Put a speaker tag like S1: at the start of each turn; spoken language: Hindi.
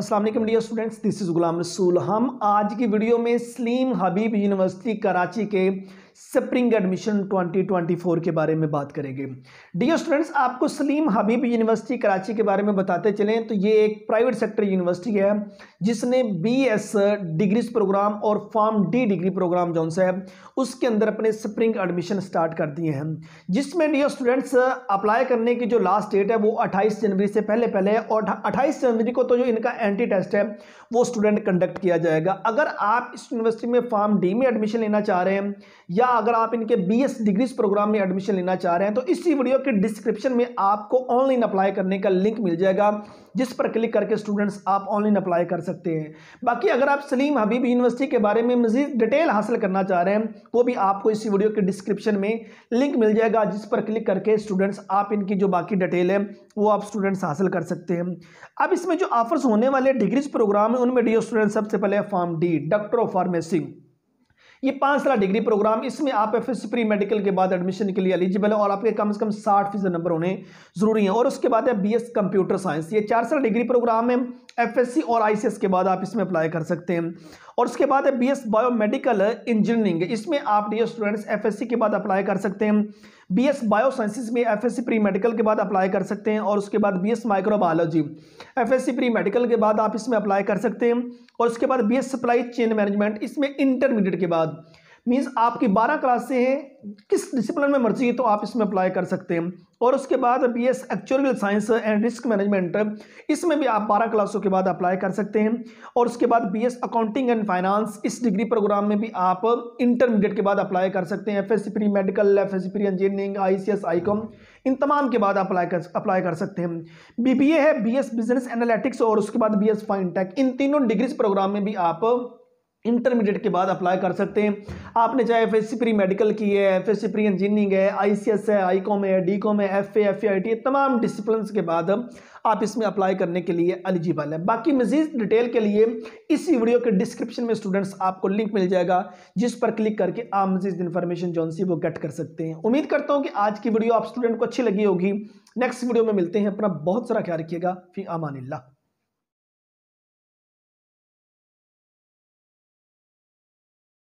S1: Aslam dear students this is Ghulam Rasool हम आज की वीडियो में स्लीम हबीब यूनिवर्सिटी कराची के स्प्रिंग एडमिशन 2024 के बारे में बात करेंगे डियर स्टूडेंट्स आपको सलीम हबीब यूनिवर्सिटी कराची के बारे में बताते चलें तो ये एक प्राइवेट सेक्टर यूनिवर्सिटी है जिसने बी एस डिग्रीज प्रोग्राम और फॉर्म डी डिग्री प्रोग्राम जो सा है उसके अंदर अपने स्प्रिंग एडमिशन स्टार्ट कर दिए हैं जिसमें डियर स्टूडेंट्स अप्लाई करने की जो लास्ट डेट है वो अट्ठाईस जनवरी से पहले पहले है और अट्ठाईस जनवरी को तो जो इनका एंटी टेस्ट है वो स्टूडेंट कंडक्ट किया जाएगा अगर आप इस यूनिवर्सिटी में फॉर्म डी में एडमिशन लेना चाह रहे हैं या या अगर आप इनके बी एस डिग्रीज प्रोग्राम में एडमिशन लेना चाह रहे हैं तो इसी वीडियो के डिस्क्रिप्शन में आपको ऑनलाइन अप्लाई करने का लिंक मिल जाएगा जिस पर क्लिक करके स्टूडेंट्स आप ऑनलाइन अप्लाई कर सकते हैं बाकी अगर आप सलीम हबीब यूनिवर्सिटी के बारे में मजीद डिटेल हासिल करना चाह रहे हैं वो भी आपको इसी वीडियो के डिस्क्रिप्शन में लिंक मिल जाएगा जिस पर क्लिक करके स्टूडेंट्स आप इनकी जो बाकी डिटेल है वो आप स्टूडेंट्स हासिल कर सकते हैं अब इसमें जो ऑफर्स होने वाले डिग्रीज प्रोग्राम है उनमें डी स्टूडेंट्स सबसे पहले pharm D doctor of pharmacy ये पाँच साल डिग्री प्रोग्राम इसमें आप एफ प्री मेडिकल के बाद एडमिशन के लिए एलिजिबल है और आपके कम से कम साठ फीसद नंबर होने ज़रूरी हैं और उसके बाद है बी कंप्यूटर साइंस ये चार साल डिग्री प्रोग्राम है एफएससी और आईसीएस के बाद आप इसमें अप्लाई कर सकते हैं और उसके बाद है बीएस बायोमेडिकल इंजीनियरिंग इसमें आप डी स्टूडेंट्स एफएससी के बाद अप्लाई कर सकते हैं बीएस बायो साइंसिस में एफएससी प्री मेडिकल के बाद अप्लाई कर सकते हैं और उसके बाद BS microbiology FSc pre medical के बाद आप इसमें अप्लाई कर सकते हैं और उसके बाद एस सप्लाई चेन मैनेजमेंट इसमें इंटरमीडिएट के बाद मीन्स आपकी बारह क्लास से हैं किस डिसिप्लिन में मर्जी है तो आप इसमें अप्लाई कर सकते हैं और उसके बाद B S actuarial science and risk management इसमें भी आप बारह क्लासों के बाद अप्लाई कर सकते हैं और उसके बाद B S accounting and finance इस डिग्री प्रोग्राम में भी आप इंटरमीडिएट के बाद अप्लाई कर सकते हैं F S pre medical F S pre engineering I C S I com इन तमाम के बाद अप्लाई कर अप्लाई कर सकते हैं बी बी ए है बी एस बिजनेस एनालिटिक्स और उसके बाद बी एस फाइनटेक इन तीनों डिग्रीज प्रोग्राम में भी आप इंटरमीडिएट के बाद अप्लाई कर सकते हैं आपने चाहे एफ एस प्री मेडिकल की है एफ एस प्री इंजीनियरिंग है आई सी एस है आई कॉम है डी कॉम है F A F I T तमाम डिसिप्लिन के बाद आप इसमें अप्लाई करने के लिए एलिजिबल है बाकी मजीद डिटेल के लिए इसी वीडियो के डिस्क्रिप्शन में स्टूडेंट्स आपको लिंक मिल जाएगा जिस पर क्लिक करके आप मजीद इन्फॉर्मेशन जो सी वो गेट कर सकते हैं उम्मीद करता हूँ कि आज की वीडियो आप स्टूडेंट को अच्छी लगी होगी नेक्स्ट वीडियो में मिलते हैं अपना बहुत सारा ख्याल रखिएगा फी अमानिल्ला